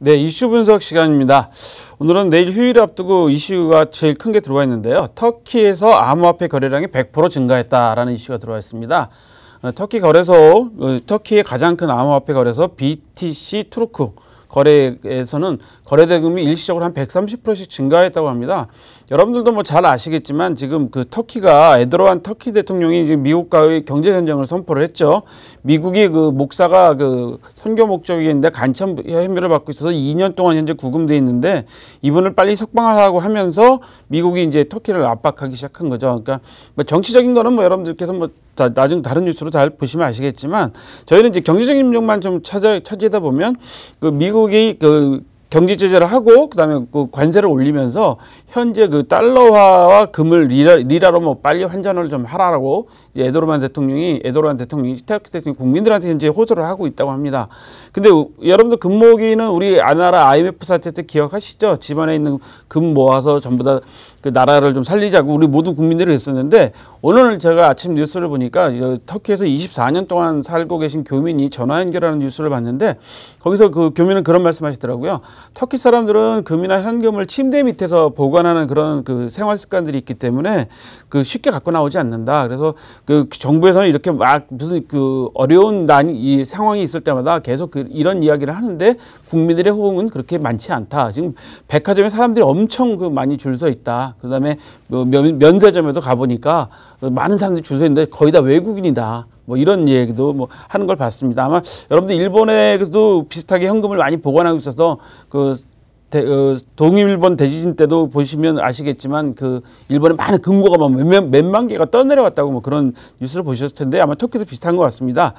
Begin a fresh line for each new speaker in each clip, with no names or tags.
네, 이슈 분석 시간입니다. 오늘은 내일 휴일 앞두고 이슈가 제일 큰 게 들어와 있는데요. 터키에서 암호화폐 거래량이 100% 증가했다라는 이슈가 들어와 있습니다. 어, 터키 거래소, 어, 터키의 가장 큰 암호화폐 거래소 BTC 트루크 거래에서는 거래 대금이 일시적으로 한 130%씩 증가했다고 합니다. 여러분들도 뭐 잘 아시겠지만 지금 그 터키가 에드로한 터키 대통령이 지금 미국과의 경제 전쟁을 선포를 했죠. 미국이 그 목사가 그 선교 목적이었는데 간첩 혐의를 받고 있어서 2년 동안 현재 구금돼 있는데 이분을 빨리 석방하라고 하면서 미국이 이제 터키를 압박하기 시작한 거죠. 그러니까 뭐 정치적인 거는 뭐 여러분들께서 뭐 나중 에 다른 뉴스로 잘 보시면 아시겠지만 저희는 이제 경제적인 력만좀 찾아 찾다 아 보면 그 미국이 그 경기 제재를 하고 그다음에 그 관세를 올리면서 현재 그 달러화와 금을 리라, 로뭐 빨리 환전을 좀 하라라고 이제 에도르만 대통령이 에도르만 대통령이 태극기 대통령 국민들한테 현재 호소를 하고 있다고 합니다. 근데 여러분들 금모기는 우리 아나라 IMF 사태 때 기억하시죠? 집안에 있는 금 모아서 전부 다 그 나라를 좀 살리자고 우리 모든 국민들이 했었는데 오늘 제가 아침 뉴스를 보니까 터키에서 24년 동안 살고 계신 교민이 전화 연결하는 뉴스를 봤는데 거기서 그 교민은 그런 말씀하시더라고요. 터키 사람들은 금이나 현금을 침대 밑에서 보관하는 그런 그 생활 습관들이 있기 때문에 그 쉽게 갖고 나오지 않는다. 그래서 그 정부에서는 이렇게 막 무슨 그 어려운 난 이 상황이 있을 때마다 계속 그 이런 이야기를 하는데 국민들의 호응은 그렇게 많지 않다. 지금 백화점에 사람들이 엄청 그 많이 줄 서 있다. 그다음에 뭐 면, 면세점에서 가보니까 많은 사람들이 줄 서 있는데 거의 다 외국인이다. 뭐 이런 얘기도 뭐 하는 걸 봤습니다. 아마 여러분들 일본에도 비슷하게 현금을 많이 보관하고 있어서 그 대, 어, 동일본 대지진 때도 보시면 아시겠지만 그 일본에 많은 금고가 뭐 몇만, 몇만 개가 떠내려왔다고 뭐 그런 뉴스를 보셨을 텐데 아마 터키도 비슷한 것 같습니다.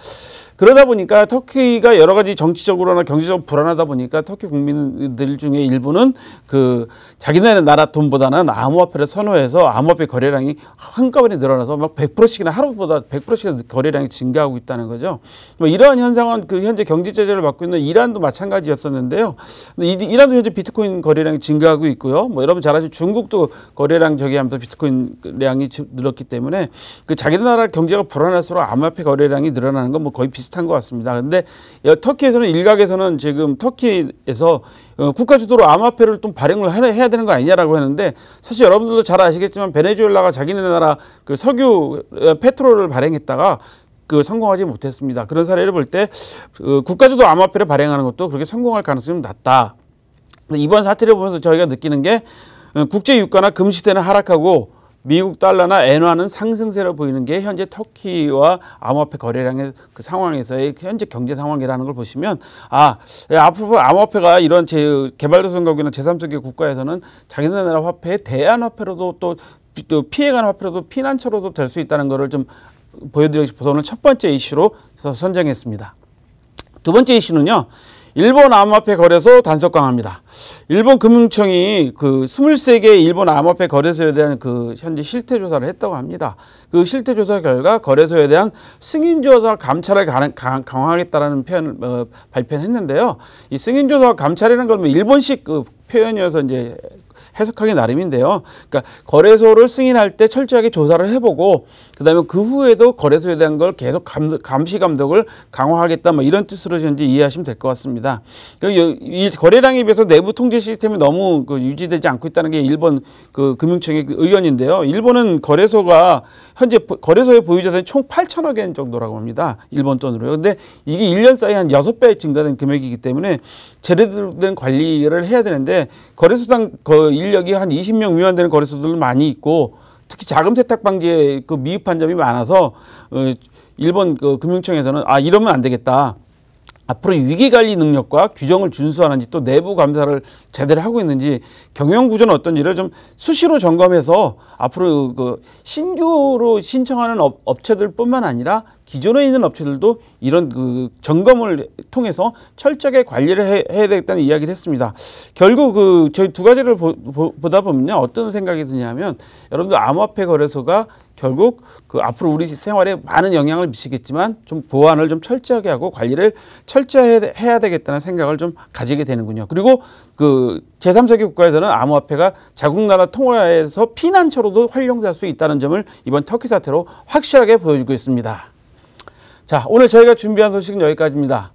그러다 보니까 터키가 여러 가지 정치적으로나 경제적으로 불안하다 보니까 터키 국민들 중에 일부는 그 자기네 나라 돈보다는 암호화폐를 선호해서 암호화폐 거래량이 한꺼번에 늘어나서 막 100%씩이나 하루보다 1 0 0씩 거래량이 증가하고 있다는 거죠. 뭐 이러한 현상은 그 현재 경제 제재를 받고 있는 이란도 마찬가지였었는데요. 이란도 현재 비트코인 거래량이 증가하고 있고요. 뭐 여러분 잘 아시죠? 중국도 거래량 저기하면서 비트코인량이 늘었기 때문에 그 자기 네 나라 경제가 불안할수록 암호화폐 거래량이 늘어나는 건 뭐 거의 비슷. 비슷한 것 같습니다. 근데 예, 터키에서는 일각에서는 지금 터키에서 어, 국가주도로 암화폐를 좀 발행을 해야 되는 거 아니냐라고 했는데 사실 여러분들도 잘 아시겠지만 베네수엘라가 자기네 나라 그 석유 어, 페트롤을 발행했다가 그 성공하지 못했습니다. 그런 사례를 볼때 그 국가주도 암화폐를 발행하는 것도 그렇게 성공할 가능성이 낮다. 이번 사태를 보면서 저희가 느끼는 게 어, 국제 유가나 금시대는 하락하고 미국 달러나 엔화는 상승세로 보이는 게 현재 터키와 암호화폐 거래량의 그 상황에서의 현재 경제 상황이라는 걸 보시면 아 예, 앞으로 암호화폐가 이런 제 개발도상국이나 제3세계 국가에서는 자기네 나라 화폐의 대안 화폐로도 또, 또피해가 화폐로도 피난처로도 될 수 있다는 것을 좀 보여드리고 싶어서 오늘 첫 번째 이슈로 선정했습니다. 두 번째 이슈는요. 일본 암호화폐 거래소 단속 강화입니다. 일본 금융청이 그 23개 일본 암호화폐 거래소에 대한 그 현재 실태 조사를 했다고 합니다. 그 실태 조사 결과 거래소에 대한 승인 조사 감찰을 강화하겠다라는 표현을 어, 발표했는데요. 이 승인 조사 감찰이라는 걸뭐 일본식 그 표현이어서 이제 해석하기 나름인데요. 그러니까 거래소를 승인할 때 철저하게 조사를 해보고 그다음에 그 후에도 거래소에 대한 걸 계속 감, 시 감독을 강화하겠다 뭐 이런 뜻으로 현제 이해하시면 될 것 같습니다. 그 이 거래량에 비해서 내부 통제 시스템이 너무 그 유지되지 않고 있다는 게 일본 그 금융청의 그 의견인데요. 일본은 거래소가 현재 거래소의 보유자산이 총 8천억 엔 정도라고 합니다. 일본 돈으로요. 근데 이게 1년 사이 한 6배 증가된 금액이기 때문에 제대로 된 관리를 해야 되는데 거래소당 그 인력이 한 20명 미만 되는 거래소들도 많이 있고 특히 자금 세탁 방지에 그 미흡한 점이 많아서 어, 일본 그 금융청에서는 아 이러면 안 되겠다. 앞으로 위기관리 능력과 규정을 준수하는지 또 내부 감사를 제대로 하고 있는지 경영구조는 어떤지를 좀 수시로 점검해서 앞으로 그 신규로 신청하는 업, 업체들 뿐만 아니라 기존에 있는 업체들도 이런 그 점검을 통해서 철저하게 관리를 해, 야 되겠다는 이야기를 했습니다. 결국 그 저희 두 가지를 보, 보, 보다 보면요. 어떤 생각이 드냐면 여러분들 암호화폐 거래소가 결국 그 앞으로 우리 생활에 많은 영향을 미치겠지만 좀 보완을 좀 철저하게 하고 관리를 철저히 해야 되겠다는 생각을 좀 가지게 되는군요. 그리고 그 제3세계 국가에서는 암호화폐가 자국 나라 통화에서 피난처로도 활용될 수 있다는 점을 이번 터키 사태로 확실하게 보여주고 있습니다. 자, 오늘 저희가 준비한 소식은 여기까지입니다.